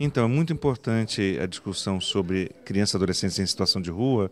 Então, é muito importante a discussão sobre crianças e adolescentes em situação de rua,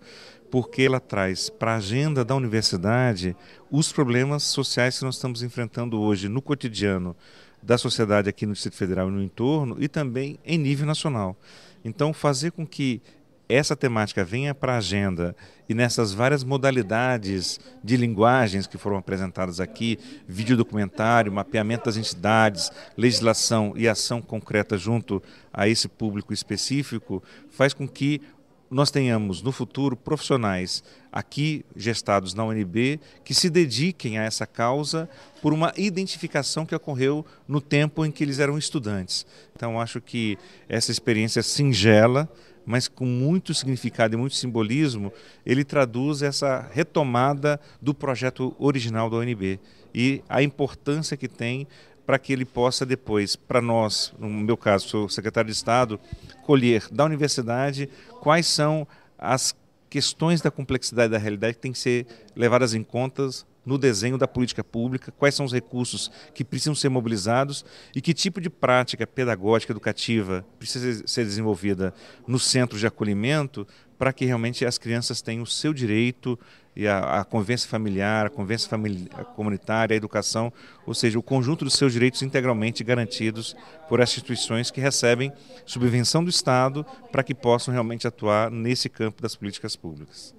porque ela traz para a agenda da universidade os problemas sociais que nós estamos enfrentando hoje no cotidiano da sociedade aqui no Distrito Federal e no entorno e também em nível nacional. Então, fazer com que essa temática venha para a agenda e nessas várias modalidades de linguagens que foram apresentadas aqui, vídeo documentário, mapeamento das entidades, legislação e ação concreta junto a esse público específico, faz com que nós tenhamos no futuro profissionais aqui gestados na UNB que se dediquem a essa causa por uma identificação que ocorreu no tempo em que eles eram estudantes. Então acho que essa experiência singela mas com muito significado e muito simbolismo, ele traduz essa retomada do projeto original da UNB e a importância que tem para que ele possa depois, para nós, no meu caso, sou secretário de Estado, colher da universidade quais são as questões da complexidade da realidade que têm que ser levadas em contas no desenho da política pública, quais são os recursos que precisam ser mobilizados e que tipo de prática pedagógica educativa precisa ser desenvolvida no centro de acolhimento para que realmente as crianças tenham o seu direito e a, a convivência familiar, a convivência comunitária, a educação, ou seja, o conjunto dos seus direitos integralmente garantidos por essas instituições que recebem subvenção do Estado para que possam realmente atuar nesse campo das políticas públicas.